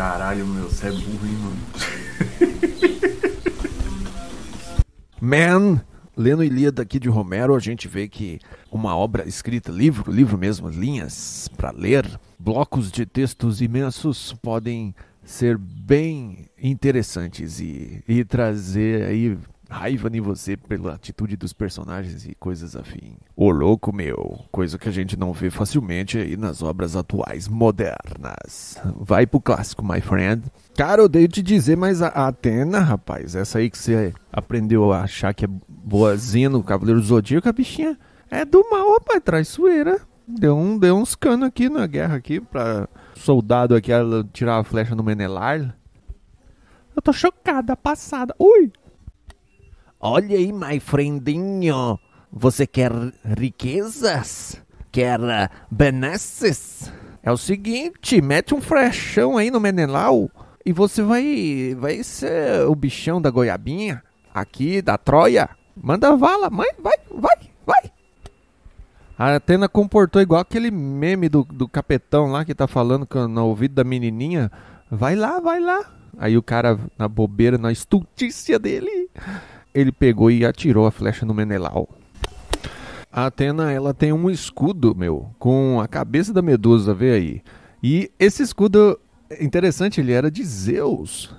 Caralho, meu, você é burro, hein, mano. Man, lendo Ilíada aqui de Romero, a gente vê que uma obra escrita, livro, livro mesmo, linhas para ler, blocos de textos imensos podem ser bem interessantes e, e trazer aí raiva em você pela atitude dos personagens e coisas afim. Ô louco meu, coisa que a gente não vê facilmente aí nas obras atuais modernas. Vai pro clássico, my friend. Cara, odeio te dizer, mas a Atena, rapaz, essa aí que você aprendeu a achar que é boazinha no Cavaleiro Zodíaco, a bichinha é do mal, rapaz, traiçoeira. Deu, um, deu uns canos aqui na guerra aqui pra soldado aqui ela tirar a flecha no Menelar. Eu tô chocada, passada. Ui! Olha aí, my friendinho. Você quer riquezas? Quer ah, benesses? É o seguinte, mete um frechão aí no Menelau e você vai vai ser o bichão da goiabinha aqui da Troia. Manda vala, mãe, vai, vai, vai. A Atena comportou igual aquele meme do, do capetão lá que tá falando no ouvido da menininha. Vai lá, vai lá. Aí o cara, na bobeira, na estultícia dele, ele pegou e atirou a flecha no Menelau. A Atena, ela tem um escudo, meu, com a cabeça da Medusa, vê aí. E esse escudo, interessante, ele era de Zeus.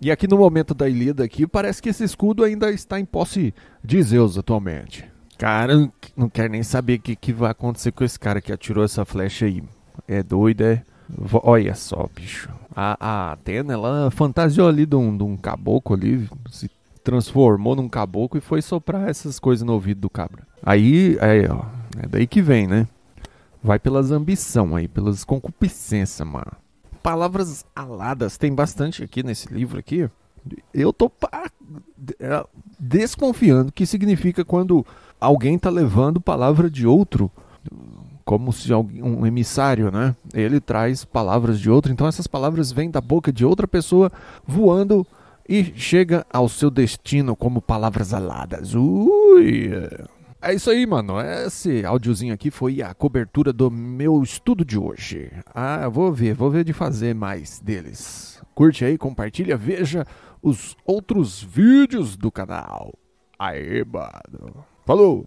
E aqui no momento da Ilíada aqui, parece que esse escudo ainda está em posse de Zeus atualmente. Cara, não quero nem saber o que, que vai acontecer com esse cara que atirou essa flecha aí. É doido, é? Olha só, bicho. A, a Atena, ela fantasiou ali de um, de um caboclo ali, se transformou num caboclo e foi soprar essas coisas no ouvido do cabra. Aí, aí ó, é daí que vem, né? Vai pelas ambição aí, pelas concupiscência, mano. Palavras aladas tem bastante aqui nesse livro aqui. Eu tô é, desconfiando que significa quando alguém tá levando palavra de outro, como se alguém, um emissário, né? Ele traz palavras de outro, então essas palavras vêm da boca de outra pessoa voando e chega ao seu destino como palavras aladas. Ui! É isso aí, mano. Esse áudiozinho aqui foi a cobertura do meu estudo de hoje. Ah, vou ver, vou ver de fazer mais deles. Curte aí, compartilha, veja os outros vídeos do canal. Aê, mano. Falou!